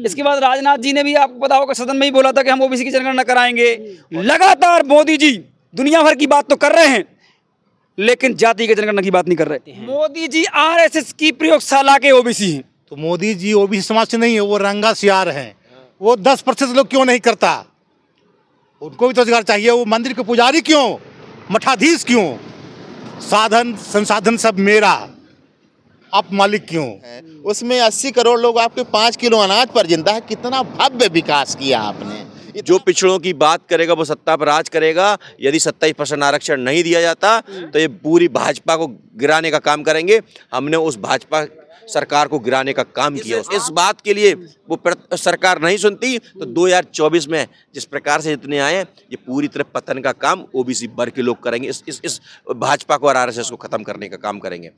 इसके बाद राजनाथ जी ने भी आपको पता होगा सदन में ही बोला था कि हम ओबीसी की जनगणना कराएंगे लगातार मोदी जी दुनिया भर की बात तो कर रहे हैं लेकिन जाति के जनगणना की बात नहीं कर रहे मोदी जी आरएसएस की प्रयोगशाला के ओबीसी हैं तो मोदी जी ओबीसी समाज से नहीं है वो रंगा सियार हैं वो दस प्रतिशत लोग क्यों नहीं करता उनको भी तो रोजगार चाहिए वो मंदिर के पुजारी क्यों मठाधीश क्यों साधन संसाधन सब मेरा आप मालिक क्यों उसमें अस्सी करोड़ लोग आपके पाँच किलो अनाज पर जिंदा है कितना भव्य विकास किया आपने जो पिछड़ों की बात करेगा वो सत्ता पर राज करेगा यदि सत्ताईस परसेंट आरक्षण नहीं दिया जाता तो ये पूरी भाजपा को गिराने का काम करेंगे हमने उस भाजपा सरकार को गिराने का काम किया इस बात के लिए वो सरकार नहीं सुनती तो 2024 में जिस प्रकार से इतने आए ये पूरी तरह पतन का काम ओबीसी वर्ग के लोग करेंगे इस इस, इस भाजपा को और आरएसएस को ख़त्म करने का काम करेंगे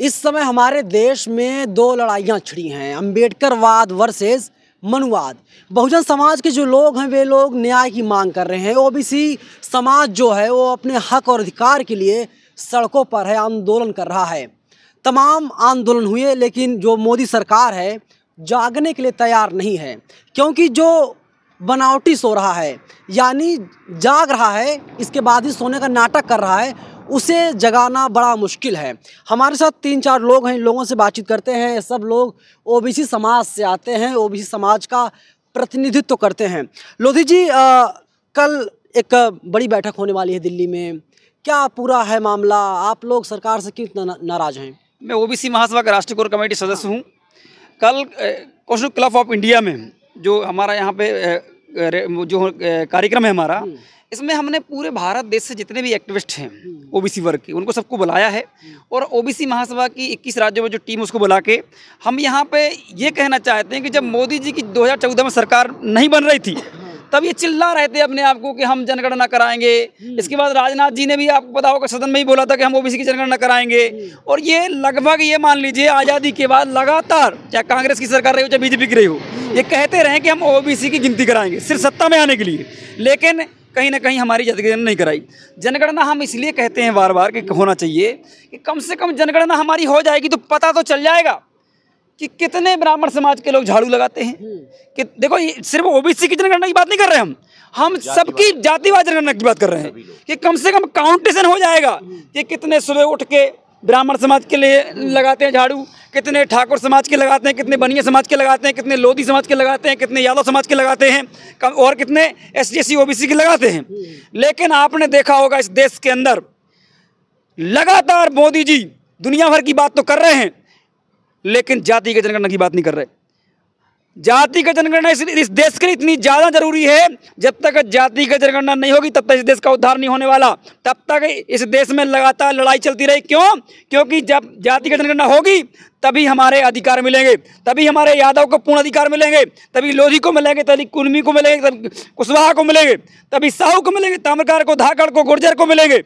इस समय हमारे देश में दो लड़ाइयाँ छिड़ी हैं अम्बेडकरवाद वर्सेस मनुवाद बहुजन समाज के जो लोग हैं वे लोग न्याय की मांग कर रहे हैं ओबीसी समाज जो है वो अपने हक और अधिकार के लिए सड़कों पर है आंदोलन कर रहा है तमाम आंदोलन हुए लेकिन जो मोदी सरकार है जागने के लिए तैयार नहीं है क्योंकि जो बनावटी सो रहा है यानी जाग रहा है इसके बाद ही सोने का नाटक कर रहा है उसे जगाना बड़ा मुश्किल है हमारे साथ तीन चार लोग हैं लोगों से बातचीत करते हैं सब लोग ओबीसी समाज से आते हैं ओबीसी समाज का प्रतिनिधित्व करते हैं लोधी जी आ, कल एक बड़ी बैठक होने वाली है दिल्ली में क्या पूरा है मामला आप लोग सरकार से क्यों नाराज हैं मैं ओ बी महासभा का राष्ट्रीय कोर कमेटी सदस्य हूँ कल कौशल क्लब ऑफ इंडिया में जो हमारा यहाँ पे जो कार्यक्रम है हमारा हम्म। इसमें हमने पूरे भारत देश से जितने भी एक्टिविस्ट हैं हम्म। ओबीसी वर्ग के उनको सबको बुलाया है हम्म। और ओबीसी महासभा की 21 राज्यों में जो टीम उसको बुला के हम यहाँ पे ये कहना चाहते हैं कि जब मोदी जी की 2014 में सरकार नहीं बन रही थी तब ये चिल्ला रहे थे अपने आप को कि हम जनगणना कराएंगे हम्म। इसके बाद राजनाथ जी ने भी आपको पता होगा सदन में ही बोला था कि हम ओबीसी की जनगणना कराएंगे हम्म। और ये लगभग ये मान लीजिए आज़ादी के बाद लगातार चाहे कांग्रेस की सरकार रही हो चाहे बीजेपी की रही हो ये कहते रहे कि हम ओ की गिनती कराएंगे सिर्फ सत्ता में आने के लिए लेकिन कहीं ना कहीं हमारी जनगणना नहीं कराई जनगणना हम इसलिए कहते हैं बार बार कि होना चाहिए कि कम से कम जनगणना हमारी हो जाएगी तो पता तो चल जाएगा कि कितने ब्राह्मण समाज के लोग झाड़ू लगाते हैं कि देखो ये सिर्फ ओबीसी की जनगणना की बात नहीं कर रहे हम हम सबकी जातिवाद जनगणना की बात कर रहे हैं कि कम से कम काउंटेशन हो जाएगा कि कितने सुबह उठ के ब्राह्मण समाज के लिए लगाते हैं झाड़ू कितने ठाकुर समाज के लगाते हैं कितने बनिया समाज के लगाते हैं कितने लोधी समाज के लगाते हैं कितने यादव समाज के लगाते हैं और कितने एस सी ओबीसी के लगाते हैं लेकिन आपने देखा होगा इस देश के अंदर लगातार मोदी जी दुनिया भर की बात तो कर रहे हैं लेकिन जाति के जनगणना की बात नहीं कर रहे जाति का जनगणना इस, इस देश के लिए इतनी ज़्यादा जरूरी है जब तक जाति का जनगणना नहीं होगी तब तक इस देश का उद्धार नहीं होने वाला तब तक इस देश में लगातार लड़ाई चलती रही क्यों क्योंकि जब जाति का जनगणना होगी तभी हमारे अधिकार मिलेंगे तभी हमारे यादव को पूर्ण अधिकार मिलेंगे तभी लोधी को मिलेंगे तभी कुर्मी को मिलेंगे तभी कुशवाहा को मिलेंगे तभी साहू को मिलेंगे ताम्रकार को धाकड़ को गुर्जर को मिलेंगे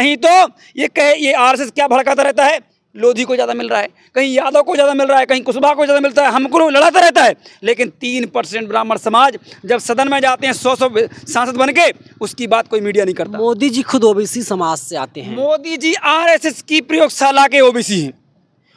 नहीं तो ये कहे ये आर क्या भड़काता रहता है लोधी को ज़्यादा मिल रहा है कहीं यादव को ज़्यादा मिल रहा है कहीं कुशबा को ज़्यादा मिलता है हमको लड़ाता रहता है लेकिन तीन परसेंट ब्राह्मण समाज जब सदन में जाते हैं सौ सौ सांसद बन के उसकी बात कोई मीडिया नहीं करता मोदी जी खुद ओबीसी समाज से आते हैं मोदी जी आरएसएस की प्रयोगशाला के ओबीसी हैं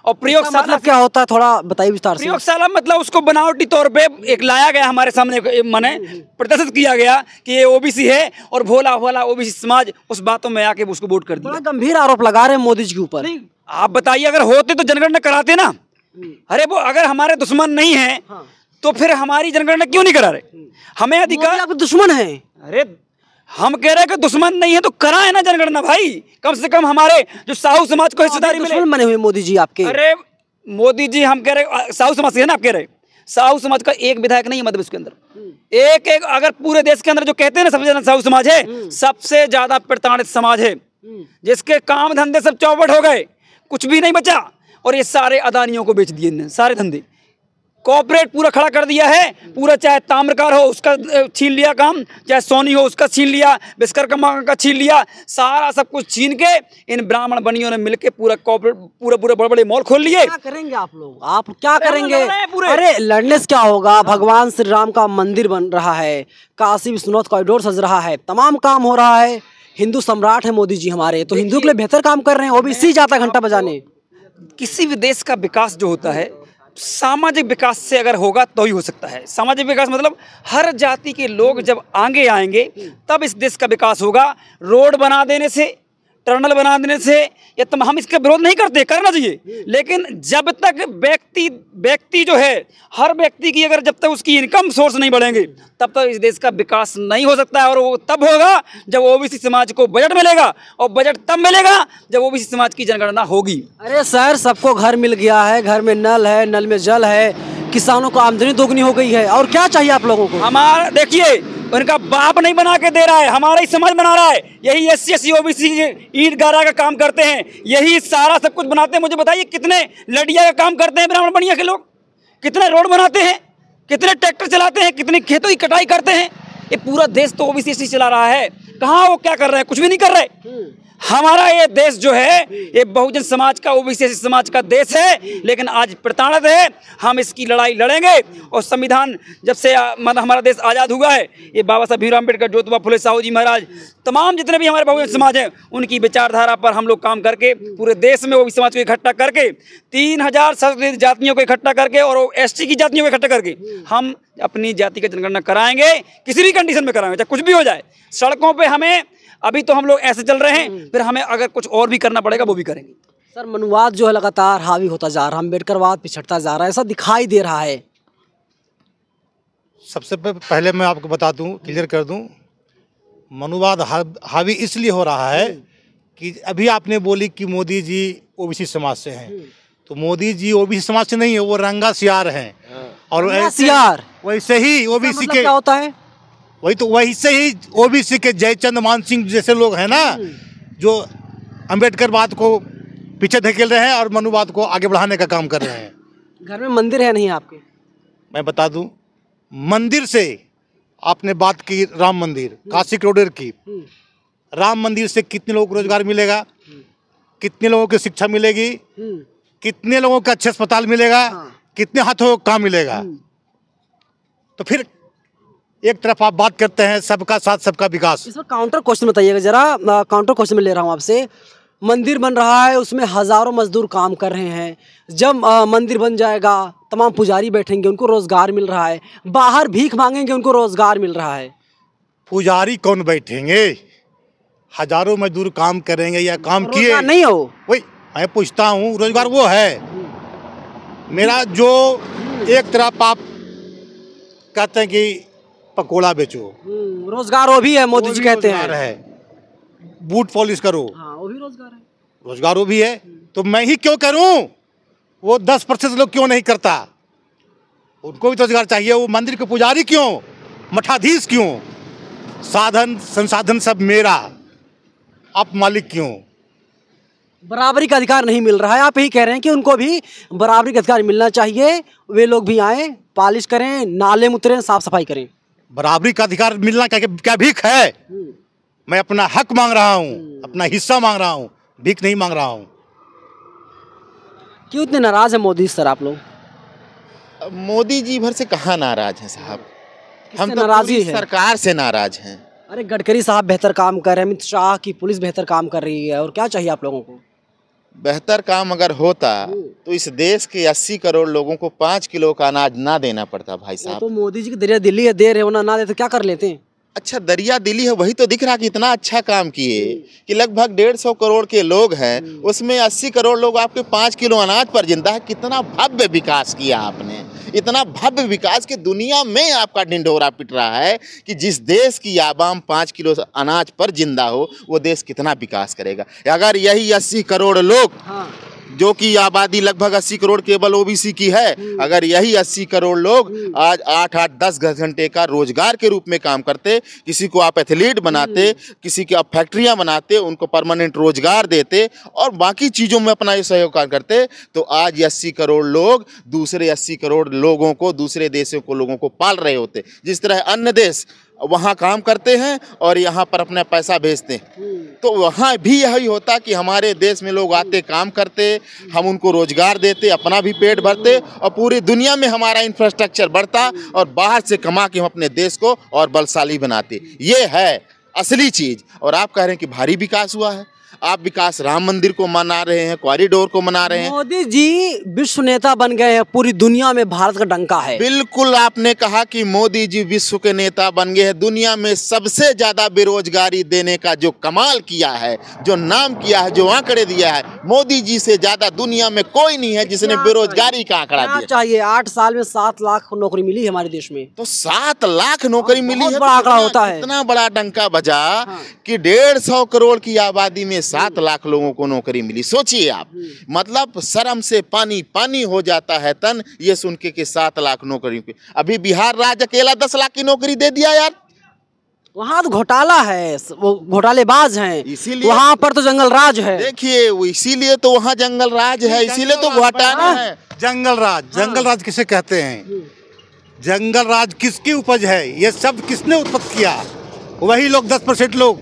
और मतलब प्रयोगशाला मतलब क्या होता है थोड़ा बताइए विस्तार से प्रयोगशाला मतलब उसको बनावटी तौर पे एक लाया गया हमारे सामने मैंने हम्म, हम्म। प्रदर्शित किया गया कि ये ओबीसी है और भोला भोला ओबीसी समाज उस बातों में आके उसको वोट कर दिया गंभीर आरोप लगा रहे हैं मोदी जी के ऊपर आप बताइए अगर होते तो जनगणना कराते ना हम्म। अरे वो अगर हमारे दुश्मन नहीं है हाँ। तो फिर हमारी जनगणना क्यों नहीं करा रहे हम्म। हमें अधिकार दुश्मन है अरे हम कह रहे हैं कि दुश्मन नहीं है तो कराए ना जनगणना भाई कम से कम हमारे जो साहू समाज को हिस्सेदारी बने हुए मोदी जी आपके अरे मोदी जी हम कह रहे साहू समाज से ना आप कह रहे साहू समाज का एक विधायक नहीं है मध्य मतलब के अंदर हम्म। एक एक अगर पूरे देश के अंदर जो कहते हैं ना सबसे ज्यादा साहू समाज है सबसे ज्यादा प्रताड़ित समाज है जिसके काम धंधे सब चौपट हो गए कुछ भी नहीं बचा और ये सारे अदानियों को बेच दिए इन्हें सारे धंधे कॉपरेट पूरा खड़ा कर दिया है पूरा चाहे ताम्रकार हो उसका छीन लिया काम चाहे सोनी हो उसका छीन लिया विश्वकर्मा का छीन लिया सारा सब कुछ छीन के इन ब्राह्मण बनियों ने मिलके पूरा कॉपरेट पूरा पूरा बड़े बड़े मॉल खोल लिए क्या करेंगे आप लोग आप क्या करेंगे अरे लड़ने से क्या होगा हाँ। भगवान श्री राम का मंदिर बन रहा है काशी विश्वनाथ कॉरिडोर सज रहा है तमाम काम हो रहा है हिंदू सम्राट है मोदी जी हमारे तो हिंदू के लिए बेहतर काम कर रहे हैं और भी इसी जाता घंटा बजाने किसी भी देश का विकास जो होता है सामाजिक विकास से अगर होगा तो ही हो सकता है सामाजिक विकास मतलब हर जाति के लोग जब आगे आएंगे तब इस देश का विकास होगा रोड बना देने से टर्नल बना देने से ये तम तो हम इसका विरोध नहीं करते करना चाहिए लेकिन जब तक व्यक्ति व्यक्ति जो है हर व्यक्ति की अगर जब तक उसकी इनकम सोर्स नहीं बढ़ेंगे तब तक इस देश का विकास नहीं हो सकता है और वो तब होगा जब ओबीसी समाज को बजट मिलेगा और बजट तब मिलेगा जब ओबीसी समाज की जनगणना होगी अरे सर सबको घर मिल गया है घर में नल है नल में जल है किसानों को आमदनी दोगुनी हो गई है और क्या चाहिए आप लोगों को हमारा देखिए उनका बाप नहीं बना के दे रहा है हमारा ही समाज बना रहा है यही S C S C O B C ईट गारा का काम करते हैं यही सारा सब कुछ बनाते हैं मुझे बताइए कितने लडिया का काम करते हैं ब्राह्मण बनिया के लोग कितने रोड बनाते हैं कितने ट्रैक्टर चलाते हैं कितनी खेतों की कटाई करते हैं ये पूरा देश तो ओबीसी चला रहा है कहाँ वो क्या कर रहे हैं कुछ भी नहीं कर रहे हमारा ये देश जो है ये बहुजन समाज का ओबीसी समाज का देश है लेकिन आज प्रताड़ित है हम इसकी लड़ाई लड़ेंगे और संविधान जब से मतलब हमारा देश आज़ाद हुआ है ये बाबा साहब भीमराम अम्बेडकर ज्योतिबा फुले साहू जी महाराज तमाम जितने भी हमारे बहुजन समाज हैं उनकी विचारधारा पर हम लोग काम करके पूरे देश में ओबीसी समाज को इकट्ठा करके तीन हज़ार जातियों को इकट्ठा करके और एस की जातियों को इकट्ठा करके हम अपनी जाति का जनगणना कराएंगे किसी भी कंडीशन में कराएंगे चाहे कुछ भी हो जाए सड़कों पर हमें अभी तो हम लोग ऐसे चल रहे हैं हम्म। फिर हमें अगर कुछ और भी करना पड़ेगा वो भी करेंगे सर मनुवाद जो है लगातार हावी होता जा रहा है अम्बेडकरवाद पिछड़ता जा रहा है ऐसा दिखाई दे रहा है सबसे पहले मैं आपको बता दूं क्लियर कर दूं मनुवाद हावी इसलिए हो रहा है हम्म। कि अभी आपने बोली कि मोदी जी ओबीसी समाज से हैं हम्म। तो मोदी जी ओबीसी समाज से नहीं है वो रंगा सियार हैं हाँ। और वैसे, वैसे ही ओबीसी मतलब के क्या होता है वही तो वही से ही ओबीसी के जयचंद मान सिंह जैसे लोग हैं ना जो अंबेडकर बात को पीछे धकेल रहे हैं और मनुवाद को आगे बढ़ाने का काम कर रहे हैं घर में मंदिर है नहीं आपके मैं बता दूं मंदिर से आपने बात की राम मंदिर हम्म। काशी क्रोडर की हम्म। राम मंदिर से कितने लोगों को रोजगार मिलेगा हम्म। कितने लोगों की शिक्षा मिलेगी कितने लोगों का अच्छे अस्पताल मिलेगा हाँ। कितने हाथों का काम मिलेगा तो फिर एक तरफ आप बात करते हैं सबका साथ सबका विकास इसमें काउंटर क्वेश्चन बताइएगा जरा काउंटर क्वेश्चन में ले रहा हूँ आपसे मंदिर बन रहा है उसमें हज़ारों मजदूर काम कर रहे हैं जब आ, मंदिर बन जाएगा तमाम पुजारी बैठेंगे उनको रोज़गार मिल रहा है बाहर भीख मांगेंगे उनको रोज़गार मिल रहा है पुजारी कौन बैठेंगे हज़ारों मजदूर काम करेंगे या काम किए नहीं हो वही मैं पूछता हूँ रोज़गार वो है मेरा जो एक तरफ आप कहते हैं कि पकोड़ा बेचो हम्म, रोजगार वो भी है मोदी जी कहते हैं है बूट पॉलिश करो हाँ, वो भी रोजगार है रोजगार वो भी है तो मैं ही क्यों करूं वो दस प्रतिशत लोग क्यों नहीं करता उनको भी तो रोजगार चाहिए वो मंदिर के पुजारी क्यों मठाधीश क्यों साधन संसाधन सब मेरा आप मालिक क्यों बराबरी का अधिकार नहीं मिल रहा है आप यही कह रहे हैं कि उनको भी बराबरी का अधिकार मिलना चाहिए वे लोग भी आए पालिश करें नाले में उतरें साफ सफाई करें बराबरी का अधिकार मिलना क्या क्या भीख है मैं अपना हक मांग रहा हूँ अपना हिस्सा मांग रहा हूँ भीख नहीं मांग रहा हूँ क्यों इतने नाराज है मोदी सर आप लोग मोदी जी भर से कहाँ नाराज हैं साहब हम तो नाराजी है सरकार से नाराज हैं अरे गडकरी साहब बेहतर काम कर रहे हैं अमित शाह की पुलिस बेहतर काम कर रही है और क्या चाहिए आप लोगों को बेहतर काम अगर होता तो इस देश के 80 करोड़ लोगों को पाँच किलो का अनाज ना देना पड़ता भाई साहब तो मोदी जी की दरिया दिल्ली है दे रहे ना ना दे तो क्या कर लेते हैं अच्छा दरिया दिल्ली है वही तो दिख रहा कि इतना अच्छा काम किए कि लगभग डेढ़ सौ करोड़ के लोग हैं उसमें अस्सी करोड़ लोग आपके पाँच किलो अनाज पर जिंदा है कितना भव्य विकास किया आपने इतना भव्य विकास की दुनिया में आपका ढिंडोरा पिट रहा है कि जिस देश की आवाम पाँच किलो अनाज पर जिंदा हो वो देश कितना विकास करेगा अगर यही अस्सी करोड़ लोग हाँ। जो कि आबादी लगभग 80 करोड़ केवल ओबीसी की है अगर यही 80 करोड़ लोग आज आठ आठ दस घंटे का रोजगार के रूप में काम करते किसी को आप एथलीट बनाते किसी की आप फैक्ट्रियाँ बनाते उनको परमानेंट रोजगार देते और बाकी चीज़ों में अपना सहयोग करते तो आज ये अस्सी करोड़ लोग दूसरे अस्सी करोड़ लोगों को दूसरे देशों को लोगों को पाल रहे होते जिस तरह अन्य देश वहाँ काम करते हैं और यहाँ पर अपना पैसा भेजते हैं तो वहाँ भी यही होता कि हमारे देश में लोग आते काम करते हम उनको रोजगार देते अपना भी पेट भरते और पूरी दुनिया में हमारा इंफ्रास्ट्रक्चर बढ़ता और बाहर से कमा के हम अपने देश को और बलशाली बनाते ये है असली चीज़ और आप कह रहे हैं कि भारी विकास हुआ है आप विकास राम मंदिर को मना रहे हैं कॉरिडोर को मना रहे हैं मोदी जी विश्व नेता बन गए हैं पूरी दुनिया में भारत का डंका है बिल्कुल आपने कहा कि मोदी जी विश्व के नेता बन गए हैं दुनिया में सबसे ज्यादा बेरोजगारी देने का जो कमाल किया है जो नाम किया है जो आंकड़े दिया है मोदी जी से ज्यादा दुनिया में कोई नहीं है जिसने बेरोजगारी का आंकड़ा दिया चाहिए आठ साल में सात लाख नौकरी मिली हमारे देश में तो सात लाख नौकरी मिली है तो आंकड़ा होता है इतना बड़ा डंका बजा हाँ। की डेढ़ सौ करोड़ की आबादी में सात लाख लोगों को नौकरी मिली सोचिए आप मतलब शर्म से पानी पानी हो जाता है तन ये सुन के कि सात लाख नौकरी अभी बिहार राज्य अकेला दस लाख की नौकरी दे दिया यार वहाँ तो घोटाला है वो घोटालेबाज हैं इसीलिए वहाँ पर तो जंगल राज है देखिए वो इसीलिए तो वहाँ जंगल राज है इसीलिए तो घोटाला है जंगल राज हाँ। जंगल राज किसे कहते हैं जंगल राज किसकी उपज है ये सब किसने उत्पत्ति किया वही लोग दस परसेंट लोग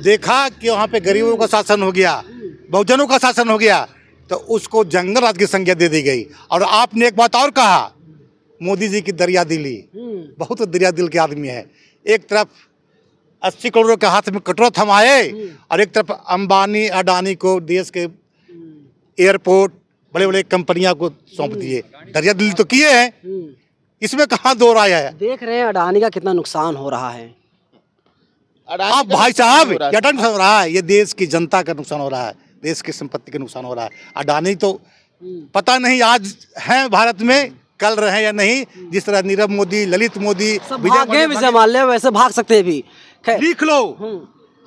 देखा कि वहाँ पे गरीबों का शासन हो गया बहुजनों का शासन हो गया तो उसको जंगल राज की संज्ञा दे दी गई और आपने एक बात और कहा मोदी जी की दरिया दिली बहुत दरिया दिल के आदमी है एक तरफ अस्सी करोड़ के हाथ में कटोरा थमाए और एक तरफ अंबानी अडानी को देश के एयरपोर्ट बड़े बड़े कंपनियां को सौंप दिए दरिया दिल्ली तो किए हैं इसमें कहाँ दो राय है देख रहे हैं अडानी का कितना नुकसान हो रहा है आप हाँ, भाई साहब क्या नुकसान हो रहा है ये देश की जनता का नुकसान हो रहा है देश की संपत्ति का नुकसान हो रहा है अडानी तो हम्म। पता नहीं आज है भारत में हम्म। कल रहे या नहीं हम्म। जिस तरह नीरव मोदी ललित मोदी विजय वैसे भाग सकते हैं भी लिख लो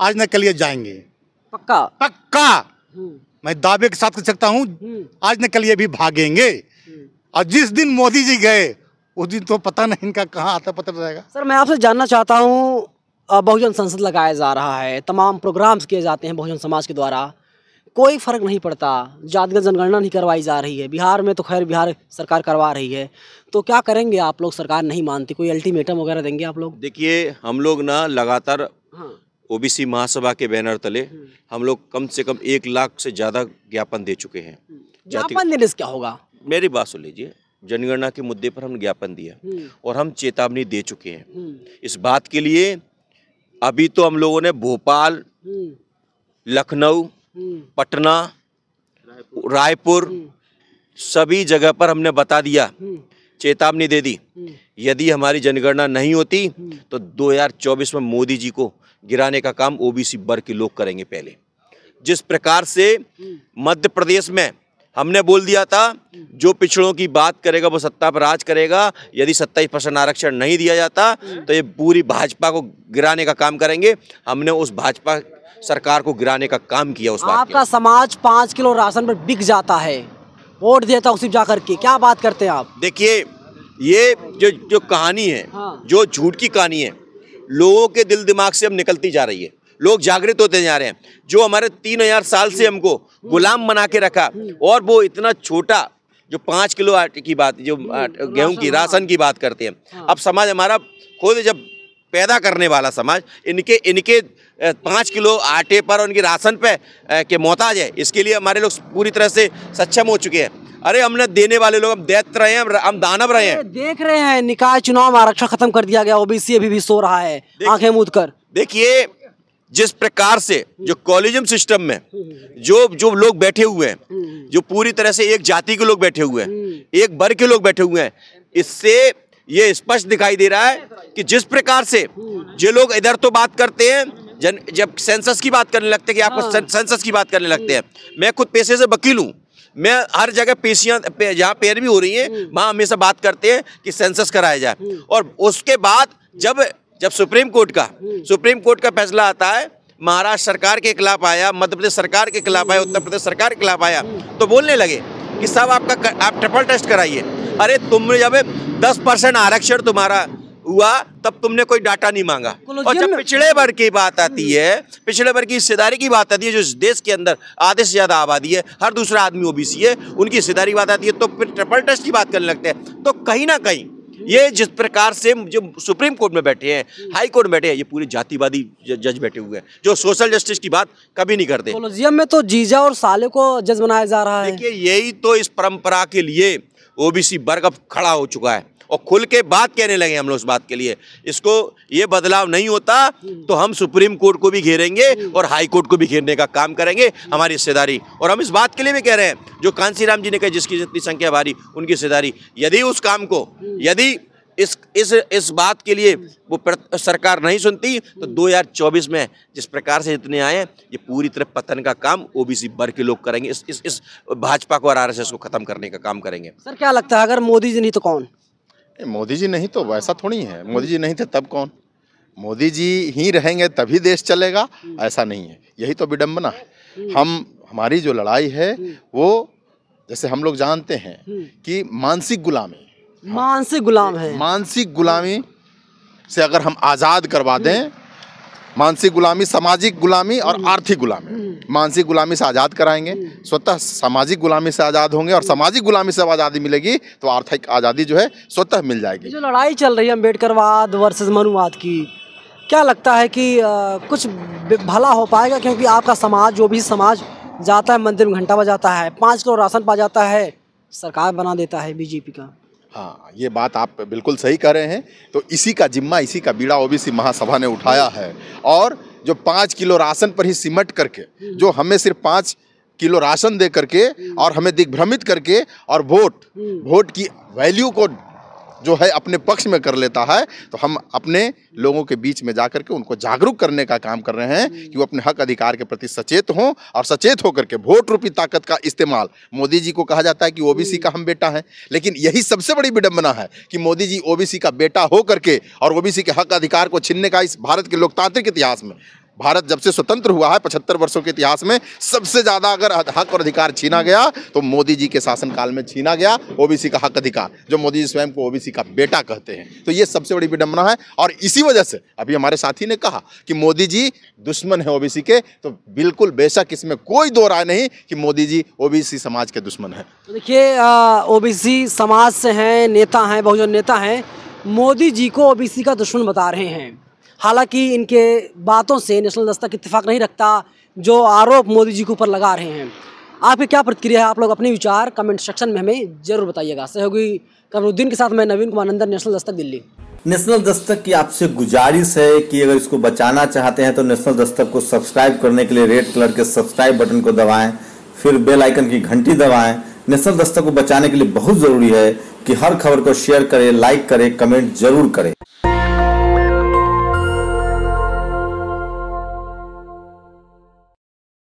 आज न कल ये जाएंगे पक्का पक्का मैं दावे के साथ कह सकता हूँ आज न कल ये भी भागेंगे और जिस दिन मोदी जी गए उस दिन तो पता नहीं इनका कहाँ आता पता रहेगा सर मैं आपसे जानना चाहता हूँ बहुजन संसद लगाया जा रहा है तमाम प्रोग्राम्स किए जाते हैं बहुजन समाज के द्वारा कोई फ़र्क नहीं पड़ता जातिगत जनगणना नहीं करवाई जा रही है बिहार में तो खैर बिहार सरकार करवा रही है तो क्या करेंगे आप लोग सरकार नहीं मानती कोई अल्टीमेटम वगैरह देंगे आप लोग देखिए हम लोग ना लगातार हाँ ओबीसी महासभा के बैनर तले हम्म। हम लोग कम से कम एक लाख से ज़्यादा ज्ञापन दे चुके हैं हम्म। ज्ञापन देने से क्या होगा मेरी बात सुन लीजिए जनगणना के मुद्दे पर हमने ज्ञापन दिया हम्म। और हम चेतावनी दे चुके हैं इस बात के लिए अभी तो हम लोगों ने भोपाल हम्म। लखनऊ हम्म। पटना रायपुर हम्म। सभी जगह पर हमने बता दिया चेतावनी दे दी यदि हमारी जनगणना नहीं होती तो 2024 में मोदी जी को गिराने का काम ओबीसी वर्ग के लोग करेंगे पहले जिस प्रकार से मध्य प्रदेश में हमने बोल दिया था जो पिछड़ों की बात करेगा वो सत्ता पर राज करेगा यदि सत्ताईस परसेंट आरक्षण नहीं दिया जाता तो ये पूरी भाजपा को गिराने का काम करेंगे हमने उस भाजपा सरकार को गिराने का काम किया उस आपका समाज पाँच किलो राशन पर बिक जाता है वोट देता उसी जा करके क्या बात करते हैं आप देखिए ये जो जो कहानी है हाँ। जो झूठ की कहानी है लोगों के दिल दिमाग से अब निकलती जा रही है लोग जागृत होते जा रहे हैं जो हमारे तीन हजार साल से हमको गुलाम बना के रखा और वो इतना छोटा जो पाँच किलो आटे की बात जो हम्म, गेहूं की राशन की बात करते हैं हाँ। अब समाज हमारा खुद जब पैदा करने वाला समाज इनके इनके पाँच किलो आटे पर और इनके राशन पे के मोहताज है इसके लिए हमारे लोग पूरी तरह से सक्षम हो चुके हैं अरे हमने देने वाले लोग हम दैत रहे हैं हम दानव रहे हैं देख रहे हैं निकाय चुनाव आरक्षण खत्म कर दिया गया ओबीसी अभी भी सो रहा है आंखें मूंद कर देखिए जिस प्रकार से जो कॉलेजियम सिस्टम में जो जो लोग बैठे हुए हैं जो पूरी तरह से एक जाति के लोग बैठे हुए हैं एक वर्ग के लोग बैठे हुए हैं इससे ये स्पष्ट दिखाई दे रहा है कि जिस प्रकार से जो लोग इधर तो बात करते हैं जन जब सेंसस की बात करने लगते हैं कि आपको हाँ। सेंसस की बात करने लगते हैं मैं खुद पेशे से वकील हूँ मैं हर जगह पेशियाँ पे, जहाँ पैरवी हो रही हैं वहाँ हमेशा बात करते हैं कि सेंसस कराया जाए हम्म। और उसके बाद जब जब सुप्रीम कोर्ट का हम्म। सुप्रीम कोर्ट का फैसला आता है महाराष्ट्र सरकार के खिलाफ आया मध्य प्रदेश सरकार के खिलाफ आया उत्तर प्रदेश सरकार के खिलाफ आया हम्म। तो बोलने लगे कि साहब आपका आप ट्रिपल टेस्ट कराइए अरे तुम जब दस परसेंट आरक्षण तुम्हारा हुआ तब तुमने कोई डाटा नहीं मांगा और जब पिछड़े वर्ग की बात आती हम्म। है पिछड़े वर्ग की हिस्सेदारी की बात आती है जो इस देश के अंदर आधे से ज़्यादा आबादी है हर दूसरा आदमी ओबीसी है उनकी हिस्सेदारी की बात आती है तो फिर ट्रिपल टेस्ट की बात करने लगते हैं तो कहीं ना कहीं ये जिस प्रकार से जो सुप्रीम कोर्ट में बैठे हैं हम्म। हाई कोर्ट में बैठे हैं ये पूरे जातिवादी जज बैठे हुए हैं जो सोशल जस्टिस की बात कभी नहीं करते में तो जीजा और साले को जज बनाया जा रहा है देखिए यही तो इस परंपरा के लिए ओबीसी वर्ग अब खड़ा हो चुका है और खुल के बात कहने लगे हम लोग उस बात के लिए इसको ये बदलाव नहीं होता तो हम सुप्रीम कोर्ट को भी घेरेंगे और हाई कोर्ट को भी घेरने का काम करेंगे हमारी हिस्सेदारी और हम इस बात के लिए भी कह रहे हैं जो कांसी राम जी ने कहा जिसकी जितनी संख्या भारी उनकी हिस्सेदारी यदि उस काम को यदि इस इस इस बात के लिए वो सरकार नहीं सुनती तो 2024 में जिस प्रकार से जितने आए ये पूरी तरह पतन का काम ओबीसी वर्ग के लोग करेंगे इस इस, इस भाजपा को और आरएसएस को खत्म करने का काम करेंगे सर क्या लगता है अगर मोदी जी नहीं तो कौन मोदी जी नहीं तो वैसा थोड़ी है मोदी जी नहीं थे तब कौन मोदी जी ही रहेंगे तभी देश चलेगा ऐसा नहीं है यही तो विडम्बना है हम हमारी जो लड़ाई है वो जैसे हम लोग जानते हैं कि मानसिक गुलामी मानसिक गुलाम है मानसिक गुलामी से अगर हम आज़ाद करवा दें मानसिक गुलामी सामाजिक गुलामी और हम्म। आर्थिक गुलामी हम्म। मानसिक गुलामी से आज़ाद कराएंगे हम्म। स्वतः सामाजिक गुलामी से आज़ाद होंगे और सामाजिक गुलामी से आज़ादी मिलेगी तो आर्थिक आज़ादी जो है स्वतः मिल जाएगी जो लड़ाई चल रही है अम्बेडकरवाद वर्सेज मनुवाद की क्या लगता है कि आ, कुछ भला हो पाएगा क्योंकि आपका समाज जो भी समाज जाता है मंदिर में घंटा बजाता है पाँच किलो राशन पा जाता है सरकार बना देता है बीजेपी का हाँ ये बात आप बिल्कुल सही कह रहे हैं तो इसी का जिम्मा इसी का बीड़ा ओबीसी महासभा ने उठाया है और जो पाँच किलो राशन पर ही सिमट करके जो हमें सिर्फ पाँच किलो राशन दे करके और हमें दिग्भ्रमित करके और वोट हम्म। वोट की वैल्यू को जो है अपने पक्ष में कर लेता है तो हम अपने लोगों के बीच में जा करके उनको जागरूक करने का काम कर रहे हैं कि वो अपने हक अधिकार के प्रति सचेत हों और सचेत होकर के वोट रूपी ताकत का इस्तेमाल मोदी जी को कहा जाता है कि ओबीसी का हम बेटा हैं लेकिन यही सबसे बड़ी विडम्बना है कि मोदी जी ओबीसी का बेटा होकर के और ओबीसी के हक अधिकार को छीनने का इस भारत के लोकतांत्रिक इतिहास में भारत जब से स्वतंत्र हुआ है पचहत्तर वर्षों के इतिहास में सबसे ज़्यादा अगर हक और अधिकार छीना गया तो मोदी जी के शासनकाल में छीना गया ओबीसी का हक अधिकार जो मोदी जी स्वयं को ओबीसी का बेटा कहते हैं तो ये सबसे बड़ी विडम्बना है और इसी वजह से अभी हमारे साथी ने कहा कि मोदी जी दुश्मन है ओबीसी के तो बिल्कुल बेशक इसमें कोई दो राय नहीं कि मोदी जी ओबीसी समाज के दुश्मन है तो देखिए ओबीसी समाज से हैं नेता हैं बहुजन नेता हैं मोदी जी को ओबीसी का दुश्मन बता रहे हैं हालांकि इनके बातों से नेशनल दस्तक इतफाक नहीं रखता जो आरोप मोदी जी के ऊपर लगा रहे हैं आपकी क्या प्रतिक्रिया है आप लोग अपने विचार कमेंट सेक्शन में हमें जरूर बताइएगा सहयोगी कमरुद्दीन के साथ मैं नवीन कुमार नंदन नेशनल दस्तक दिल्ली नेशनल दस्तक की आपसे गुजारिश है कि अगर इसको बचाना चाहते हैं तो नेशनल दस्तक को सब्सक्राइब करने के लिए रेड कलर के सब्सक्राइब बटन को दबाएं फिर बेल आइकन की घंटी दबाएं नेशनल दस्तक को बचाने के लिए बहुत ज़रूरी है कि हर खबर को शेयर करें लाइक करें कमेंट जरूर करें